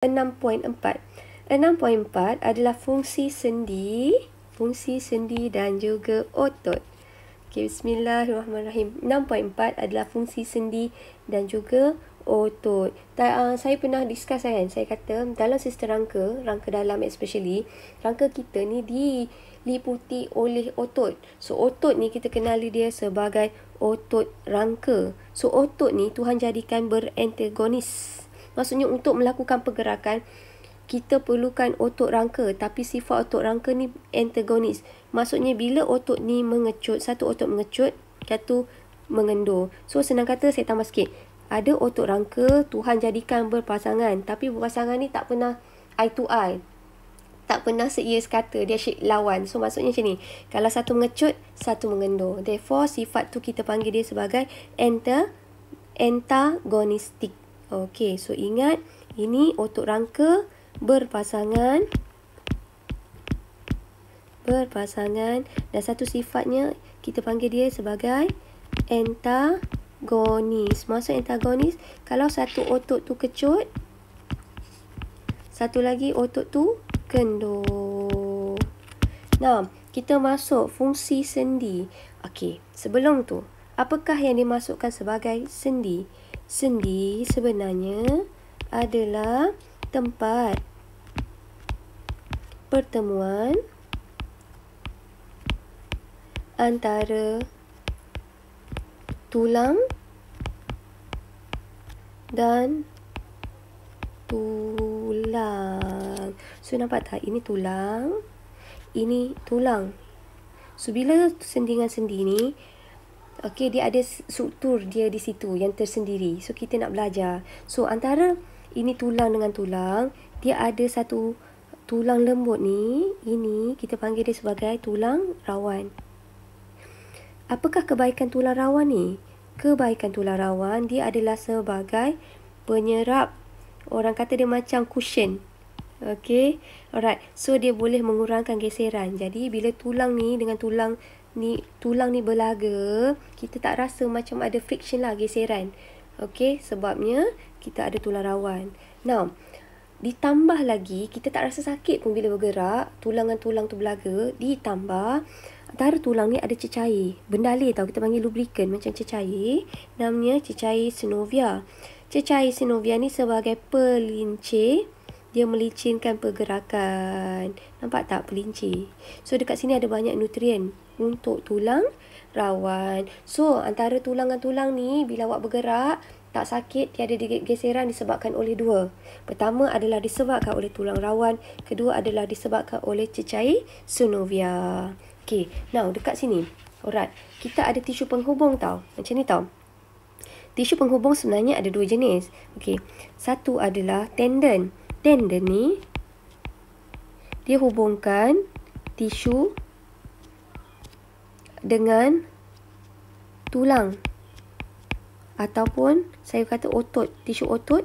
6.4. 6.4 adalah fungsi sendi, fungsi sendi dan juga otot. Okey, bismillahirrahmanirrahim. 6.4 adalah fungsi sendi dan juga otot. Ta, uh, saya pernah discuss kan, saya kata dalam sistem rangka, rangka dalam especially, rangka kita ni diliputi oleh otot. So, otot ni kita kenali dia sebagai otot rangka. So, otot ni Tuhan jadikan berantagonis. Maksudnya untuk melakukan pergerakan kita perlukan otot rangka tapi sifat otot rangka ni antagonis. Maksudnya bila otot ni mengecut, satu otot mengecut, satu mengendur. So senang kata saya tambah sikit. Ada otot rangka Tuhan jadikan berpasangan tapi berpasangan ni tak pernah eye to eye tak pernah seia sekata dia asyik lawan so maksudnya macam ni kalau satu mengecut satu mengendur therefore sifat tu kita panggil dia sebagai enter antagonistic Okey, so ingat ini otot rangka berpasangan berpasangan dan satu sifatnya kita panggil dia sebagai antagonis. Maksud antagonis kalau satu otot tu kecut satu lagi otot tu kendur. Nah, kita masuk fungsi sendi. Okey, sebelum tu, apakah yang dimasukkan sebagai sendi? Sendi sebenarnya adalah tempat pertemuan antara tulang dan tulang. So nampak tak ini tulang, ini tulang. So bila sendi dengan sendi ni Okay, dia ada struktur dia di situ yang tersendiri. So, kita nak belajar. So, antara ini tulang dengan tulang, dia ada satu tulang lembut ni. Ini kita panggil dia sebagai tulang rawan. Apakah kebaikan tulang rawan ni? Kebaikan tulang rawan, dia adalah sebagai penyerap. Orang kata dia macam cushion. Okay, alright. So, dia boleh mengurangkan geseran. Jadi, bila tulang ni dengan tulang ni tulang ni berlaga, kita tak rasa macam ada friction lah geseran. Okey, sebabnya kita ada tulang rawan. Now, ditambah lagi kita tak rasa sakit pun bila bergerak, tulang dengan tulang tu berlaga, ditambah antara tulang ni ada cecair. Benda lain tau kita panggil lubricant macam cecair, namanya cecair synovia. Cecair synovia ni sebagai pelincir dia melicinkan pergerakan. Nampak tak pelincir? So dekat sini ada banyak nutrien untuk tulang rawan. So, antara tulang dengan tulang ni, bila awak bergerak, tak sakit, tiada digit geseran disebabkan oleh dua. Pertama adalah disebabkan oleh tulang rawan. Kedua adalah disebabkan oleh cecair sunovia. Okay, now dekat sini. Alright, kita ada tisu penghubung tau. Macam ni tau. Tisu penghubung sebenarnya ada dua jenis. Okay, satu adalah tendon. Tendon ni, dia hubungkan tisu dengan tulang ataupun saya kata otot, tisu otot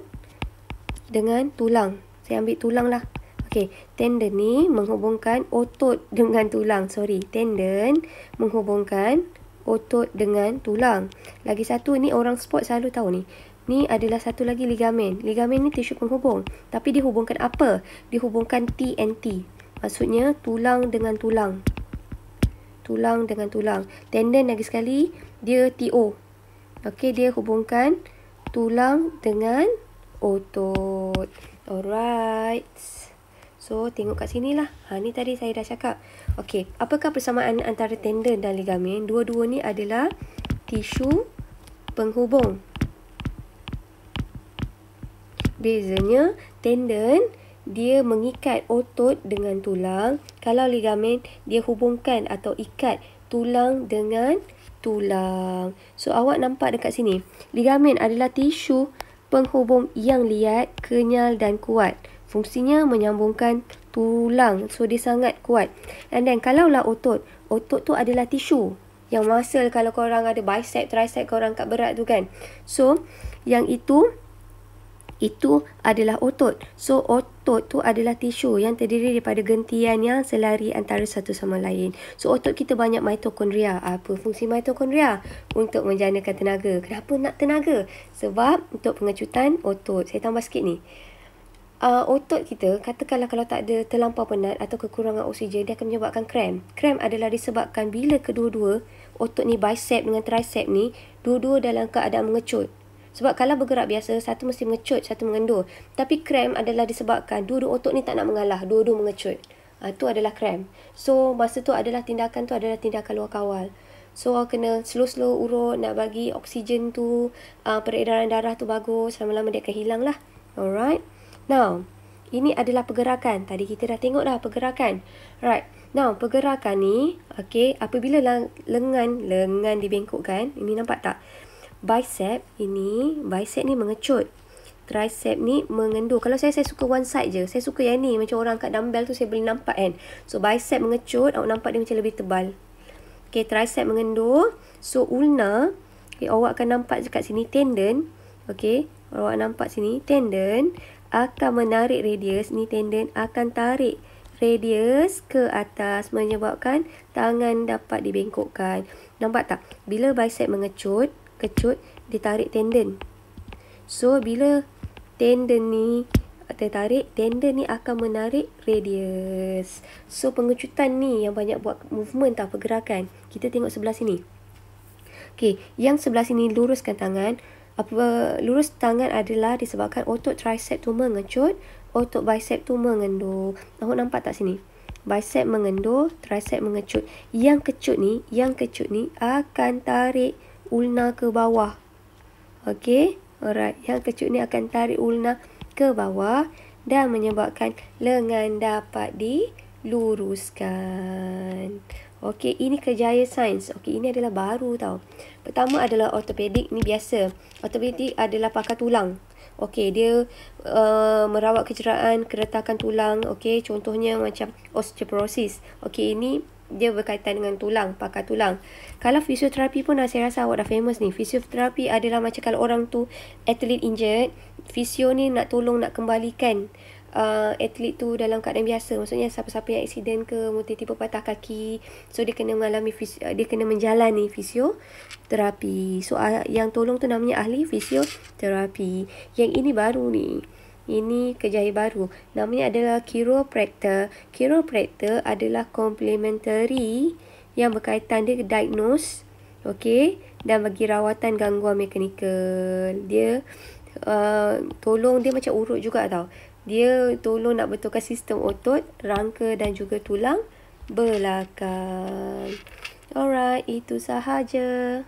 dengan tulang. Saya ambil tulang lah. Okay, tendon ni menghubungkan otot dengan tulang. Sorry, tendon menghubungkan otot dengan tulang. Lagi satu ni orang sport selalu tahu ni. Ni adalah satu lagi ligamen. Ligamen ni tisu penghubung. Tapi dihubungkan apa? Dihubungkan TNT. Maksudnya tulang dengan tulang tulang dengan tulang. Tendon lagi sekali dia TO. Okey, dia hubungkan tulang dengan otot. Alright. So, tengok kat sini lah. Ha, ni tadi saya dah cakap. Okey, apakah persamaan antara tendon dan ligamen? Dua-dua ni adalah tisu penghubung. Bezanya, tendon... Tendon dia mengikat otot dengan tulang. Kalau ligamen, dia hubungkan atau ikat tulang dengan tulang. So, awak nampak dekat sini. Ligamen adalah tisu penghubung yang liat, kenyal dan kuat. Fungsinya menyambungkan tulang. So, dia sangat kuat. And then, kalaulah otot. Otot tu adalah tisu. Yang muscle kalau korang ada bicep, tricep korang kat berat tu kan. So, yang itu itu adalah otot. So otot tu adalah tisu yang terdiri daripada gentian yang selari antara satu sama lain. So otot kita banyak mitokondria. Apa fungsi mitokondria? Untuk menjanakan tenaga. Kenapa nak tenaga? Sebab untuk pengecutan otot. Saya tambah sikit ni. Uh, otot kita katakanlah kalau tak ada terlampau penat atau kekurangan oksigen dia akan menyebabkan krem. Krem adalah disebabkan bila kedua-dua otot ni bicep dengan tricep ni dua-dua dalam keadaan mengecut. Sebab kalau bergerak biasa, satu mesti mengecut, satu mengendur. Tapi krem adalah disebabkan dua-dua otot ni tak nak mengalah, dua-dua mengecut. Ha, tu adalah krem. So, masa tu adalah tindakan tu adalah tindakan luar kawal. So, awak kena slow-slow urut, nak bagi oksigen tu, uh, peredaran darah tu bagus, lama-lama dia akan hilang lah. Alright. Now, ini adalah pergerakan. Tadi kita dah tengok dah pergerakan. Right. Now, pergerakan ni, okay, apabila lengan, lengan dibengkokkan, ini nampak tak? bicep ini bicep ni mengecut tricep ni mengendur kalau saya saya suka one side je saya suka yang ni macam orang kat dumbbell tu saya boleh nampak kan so bicep mengecut awak nampak dia macam lebih tebal ok tricep mengendur so ulna okay, awak akan nampak je kat sini tendon ok awak nampak sini tendon akan menarik radius ni tendon akan tarik radius ke atas menyebabkan tangan dapat dibengkokkan nampak tak bila bicep mengecut kecut, dia tarik tendon. So, bila tendon ni tertarik, tendon ni akan menarik radius. So, pengecutan ni yang banyak buat movement atau pergerakan. Kita tengok sebelah sini. Okay, yang sebelah sini luruskan tangan. Apa Lurus tangan adalah disebabkan otot tricep tu mengecut, otot bicep tu mengendur. Awak nampak tak sini? Bicep mengendur, tricep mengecut. Yang kecut ni, yang kecut ni akan tarik ulna ke bawah. Okey, alright. Yang kecut ni akan tarik ulna ke bawah dan menyebabkan lengan dapat diluruskan. Okey, ini kejaya sains. Okey, ini adalah baru tau. Pertama adalah ortopedik ni biasa. Ortopedik adalah pakar tulang. Okey, dia uh, merawat kecederaan, keretakan tulang. Okey, contohnya macam osteoporosis. Okey, ini dia berkaitan dengan tulang, pakar tulang. Kalau fisioterapi pun ah, saya rasa awak dah famous ni. Fisioterapi adalah macam kalau orang tu atlet injured, fisio ni nak tolong nak kembalikan uh, atlet tu dalam keadaan biasa. Maksudnya siapa-siapa yang accident ke, mungkin tiba patah kaki. So dia kena mengalami fisio, ah, dia kena menjalani fisioterapi. So uh, yang tolong tu namanya ahli fisioterapi. Yang ini baru ni ini kerja baru. Namanya adalah chiropractor. Chiropractor adalah complementary yang berkaitan dia diagnose okay, dan bagi rawatan gangguan mekanikal. Dia uh, tolong dia macam urut juga tau. Dia tolong nak betulkan sistem otot, rangka dan juga tulang belakang. Alright, itu sahaja.